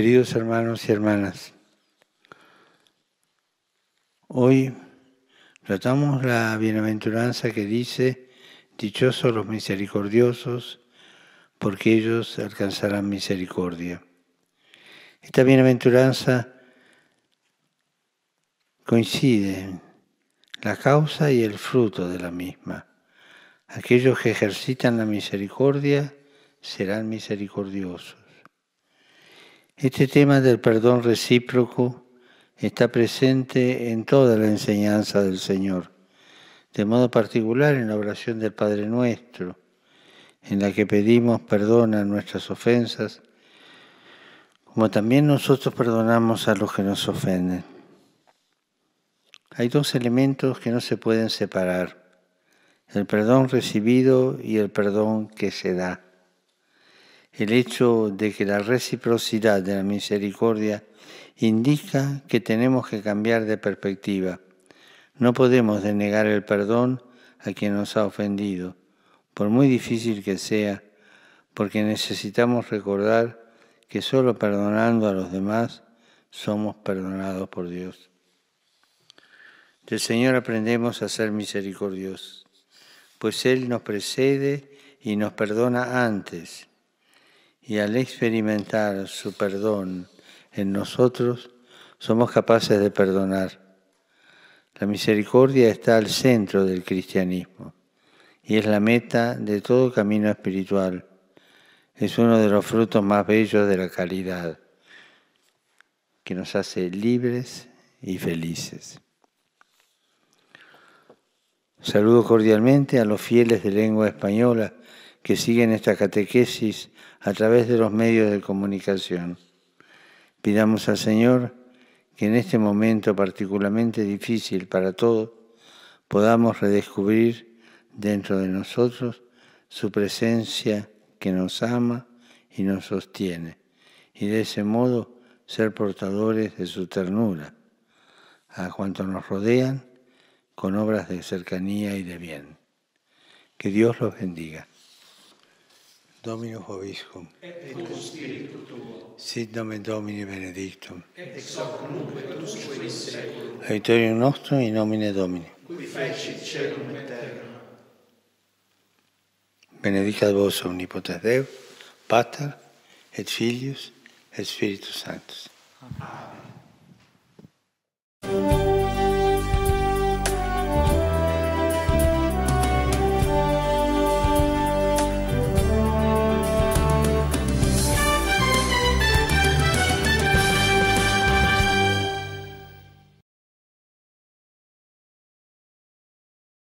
queridos hermanos y hermanas. Hoy tratamos la bienaventuranza que dice, dichosos los misericordiosos, porque ellos alcanzarán misericordia. Esta bienaventuranza coincide la causa y el fruto de la misma. Aquellos que ejercitan la misericordia serán misericordiosos este tema del perdón recíproco está presente en toda la enseñanza del Señor, de modo particular en la oración del Padre Nuestro, en la que pedimos perdón a nuestras ofensas, como también nosotros perdonamos a los que nos ofenden. Hay dos elementos que no se pueden separar, el perdón recibido y el perdón que se da. El hecho de que la reciprocidad de la misericordia indica que tenemos que cambiar de perspectiva. No podemos denegar el perdón a quien nos ha ofendido, por muy difícil que sea, porque necesitamos recordar que solo perdonando a los demás somos perdonados por Dios. Del Señor aprendemos a ser misericordiosos, pues Él nos precede y nos perdona antes y al experimentar su perdón en nosotros, somos capaces de perdonar. La misericordia está al centro del cristianismo y es la meta de todo camino espiritual. Es uno de los frutos más bellos de la caridad, que nos hace libres y felices. Saludo cordialmente a los fieles de lengua española que siguen esta catequesis a través de los medios de comunicación. Pidamos al Señor que en este momento particularmente difícil para todos podamos redescubrir dentro de nosotros su presencia que nos ama y nos sostiene, y de ese modo ser portadores de su ternura a cuanto nos rodean con obras de cercanía y de bien. Que Dios los bendiga. Domino Hoviscum. Et cum spiritu tuo. Sit nomen Domini benedictum. Ex hoc nunque tus quid in seculum. Aetorium nostrum in nomine Domini. Qui fecit celum et terra. Benedicat vos omnipotens Deus, Pater, et Filius, et Spiritus Sanctus. Amen. Amen.